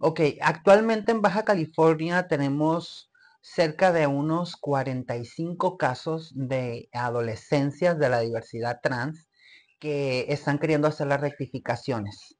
Ok, actualmente en Baja California tenemos cerca de unos 45 casos de adolescencias de la diversidad trans que están queriendo hacer las rectificaciones.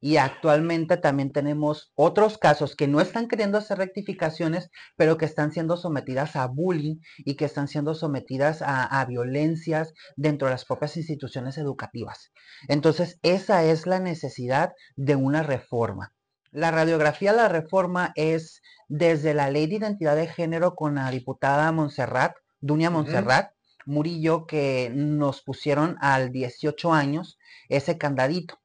Y actualmente también tenemos otros casos que no están queriendo hacer rectificaciones, pero que están siendo sometidas a bullying y que están siendo sometidas a, a, violencias dentro de las propias instituciones educativas. Entonces, esa es la necesidad de una reforma. La radiografía de la reforma es desde la ley de identidad de género con la diputada Montserrat, Dunia Montserrat, Murillo, que nos pusieron al 18 años ese candadito.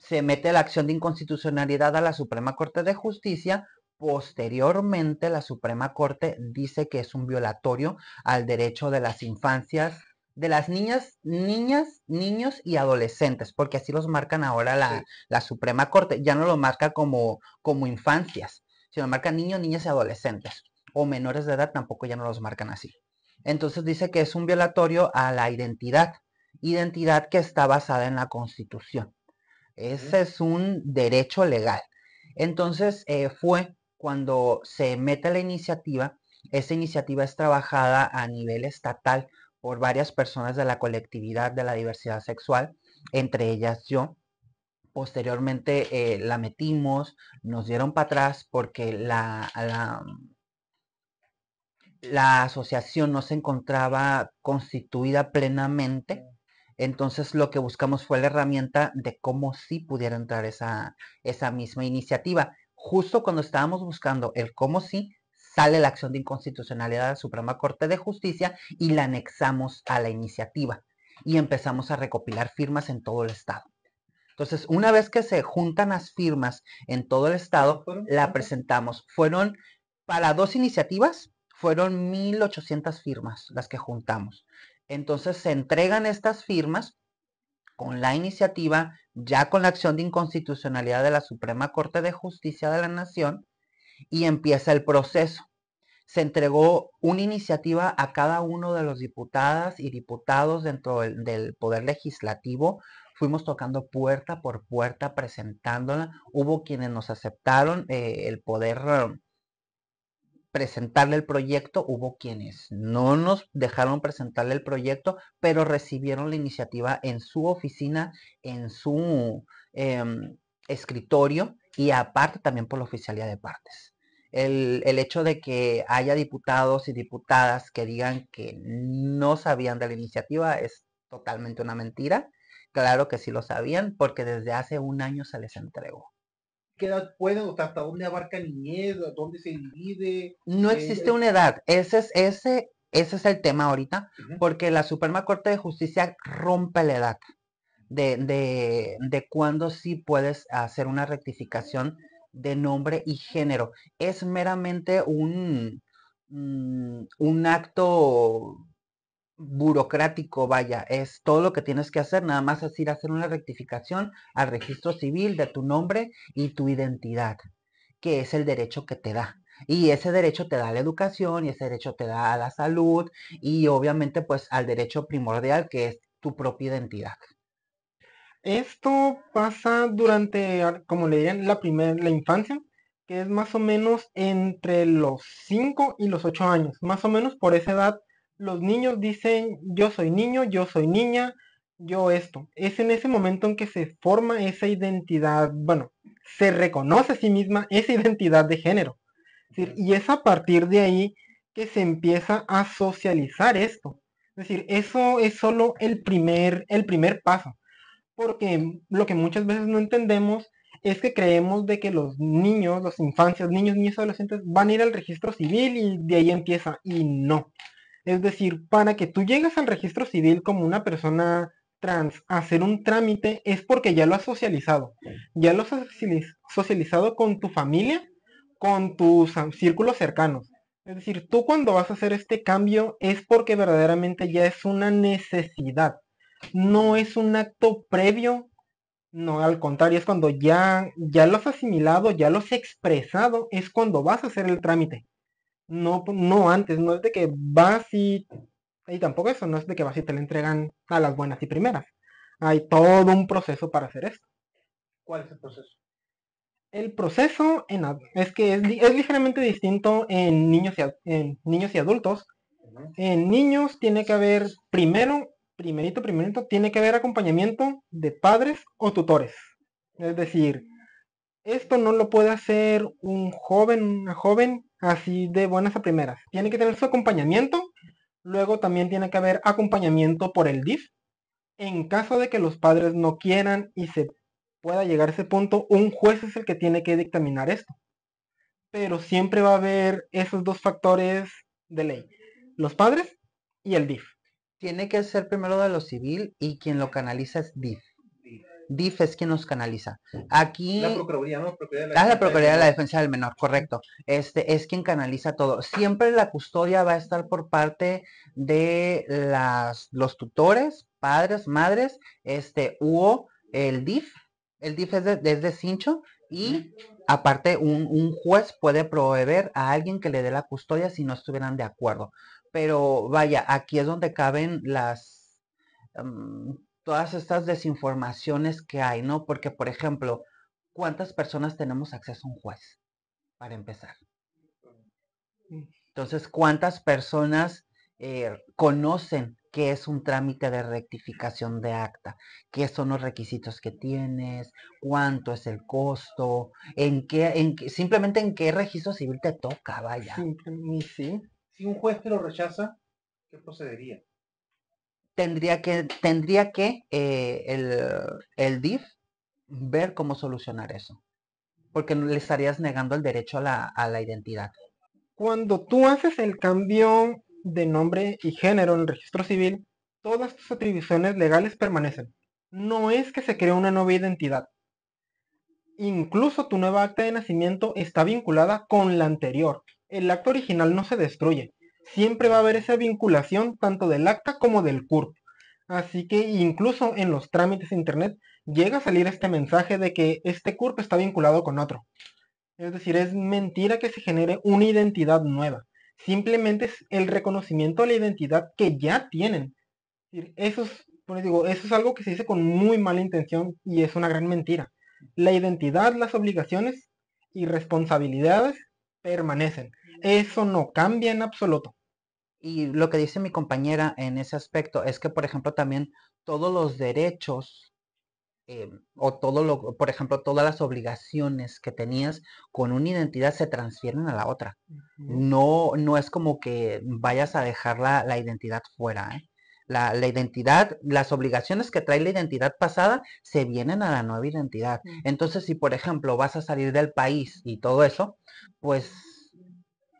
Se mete la acción de inconstitucionalidad a la Suprema Corte de Justicia. Posteriormente, la Suprema Corte dice que es un violatorio al derecho de las infancias, de las niñas, niñas, niños y adolescentes, porque así los marcan ahora la, Suprema Corte. Ya no lo marca como, como infancias, sino marca niños, niñas y adolescentes. O menores de edad tampoco ya no los marcan así. Entonces dice que es un violatorio a la identidad, identidad que está basada en la Constitución. Ese es un derecho legal. Entonces eh, fue cuando se mete la iniciativa, esa iniciativa es trabajada a nivel estatal por varias personas de la colectividad de la diversidad sexual, entre ellas yo. Posteriormente eh, la metimos, nos dieron para atrás porque la, la, asociación no se encontraba constituida plenamente. Entonces lo que buscamos fue la herramienta de cómo sí pudiera entrar esa, esa misma iniciativa. Justo cuando estábamos buscando el cómo sí, sale la acción de inconstitucionalidad de la Suprema Corte de Justicia y la anexamos a la iniciativa y empezamos a recopilar firmas en todo el estado. Entonces, una vez que se juntan las firmas en todo el estado, la presentamos. Fueron para dos iniciativas, fueron 1.800 firmas las que juntamos. Entonces, se entregan estas firmas con la iniciativa, ya con la acción de inconstitucionalidad de la Suprema Corte de Justicia de la Nación, y empieza el proceso. Se entregó una iniciativa a cada uno de los diputadas y diputados dentro del, Poder Legislativo. Fuimos tocando puerta por puerta, presentándola. Hubo quienes nos aceptaron eh, el poder ah, presentarle el proyecto, hubo quienes no nos dejaron presentarle el proyecto, pero recibieron la iniciativa en su oficina, en su em, escritorio y aparte también por la Oficialía de partes. El, hecho de que haya diputados y diputadas que digan que no sabían de la iniciativa es totalmente una mentira. Claro que sí lo sabían porque desde hace un año se les entregó. ¿Qué edad pueden? ¿Hasta dónde abarca niñez? ¿Dónde se divide? No eh, existe eh. una edad. Ese es, ese, ese es el tema ahorita, porque la Suprema Corte de Justicia rompe la edad de, de, cuándo sí puedes hacer una rectificación de nombre y género. Es meramente un, mm, un acto burocrático, vaya, es todo lo que tienes que hacer, nada más es ir a hacer una rectificación al registro civil de tu nombre y tu identidad, que es el derecho que te da. Y ese derecho te da la educación y ese derecho te da la salud y obviamente pues al derecho primordial que es tu propia identidad. Esto pasa durante, como le dirían, la primera, la infancia, que es más o menos entre los 5 y los 8 años. Más o menos por esa edad los niños dicen yo soy niño, yo soy niña, yo esto. Es en ese momento en que se forma esa identidad, bueno, se reconoce a sí misma esa identidad de género. y es a partir de ahí que se empieza a socializar esto. Es decir, eso es solo el primer, el primer paso porque lo que muchas veces no entendemos es que creemos de que los niños, los infancias, niños, niños, adolescentes van a ir al registro civil y de ahí empieza. Y no. Es decir, para que tú llegas al registro civil como una persona trans a hacer un trámite es porque ya lo has socializado. Ya lo has socializado con tu familia, con tus círculos cercanos. Es decir, tú cuando vas a hacer este cambio es porque verdaderamente ya es una necesidad no es un acto previo, no, al contrario, es cuando ya, ya los has asimilado, ya los has expresado, es cuando vas a hacer el trámite. No, no antes, no es de que vas y, y tampoco eso, no es de que vas y te le entregan a las buenas y primeras. Hay todo un proceso para hacer esto. ¿Cuál es el proceso? El proceso es que es, es, ligeramente distinto en niños y, en niños y adultos. En niños tiene que haber primero primerito, primerito, tiene que haber acompañamiento de padres o tutores. Es decir, esto no lo puede hacer un joven, una joven así de buenas a primeras. Tiene que tener su acompañamiento. Luego también tiene que haber acompañamiento por el DIF. En caso de que los padres no quieran y se pueda llegar a ese punto, un juez es el que tiene que dictaminar esto. Pero siempre va a haber esos dos factores de ley. Los padres y el DIF. Tiene que ser primero de lo civil y quien lo canaliza es DIF. DIF es quien nos canaliza. Aquí. La Procuraduría, la, Procuraduría de la ah, Defensa del Menor, correcto. Este es quien canaliza todo. Siempre la custodia va a estar por parte de las, los tutores, padres, madres, este, hubo el DIF. El DIF es de, cincho y aparte un, un juez puede proveer a alguien que le dé la custodia si no estuvieran de acuerdo pero vaya, aquí es donde caben las mm, todas estas desinformaciones que hay, ¿no? Porque, por ejemplo, ¿cuántas personas tenemos acceso a un juez? Para empezar. Entonces, ¿cuántas personas eh, conocen qué es un trámite de rectificación de acta? ¿Qué son los requisitos que tienes? ¿Cuánto es el costo? ¿En qué, en simplemente en qué registro civil te toca, vaya? Sí, sí. Si un juez te lo rechaza, ¿qué procedería? Tendría que, tendría que eh, el, DIF ver cómo solucionar eso. Porque le estarías negando el derecho a la, a la identidad. Cuando tú haces el cambio de nombre y género en el registro civil, todas tus atribuciones legales permanecen. No es que se cree una nueva identidad. Incluso tu nueva acta de nacimiento está vinculada con la anterior el acto original no se destruye. Siempre va a haber esa vinculación tanto del acta como del CURP. Así que incluso en los trámites de internet llega a salir este mensaje de que este CURP está vinculado con otro. Es decir, es mentira que se genere una identidad nueva. Simplemente es el reconocimiento de la identidad que ya tienen. Eso es, digo, eso es algo que se dice con muy mala intención y es una gran mentira. La identidad, las obligaciones y responsabilidades permanecen. Eso no cambia en absoluto. Y lo que dice mi compañera en ese aspecto es que, por ejemplo, también todos los derechos em, o todo lo, por ejemplo, todas las obligaciones que tenías con una identidad se transfieren a la otra. No, no es como que vayas a dejar la, la identidad fuera. ¿eh? la, identidad, las obligaciones que trae la identidad pasada se vienen a la nueva identidad. Entonces, si por ejemplo vas a salir del país y todo eso, pues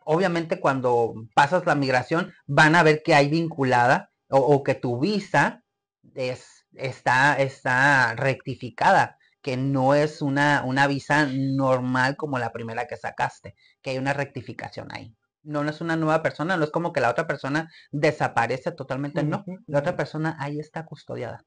obviamente cuando pasas la migración van a ver que hay vinculada o, que tu visa está, está rectificada que no es una, una visa normal como la primera que sacaste, que hay una rectificación ahí no, no es una nueva persona, no es como que la otra persona desaparece totalmente, no, la otra persona ahí está custodiada.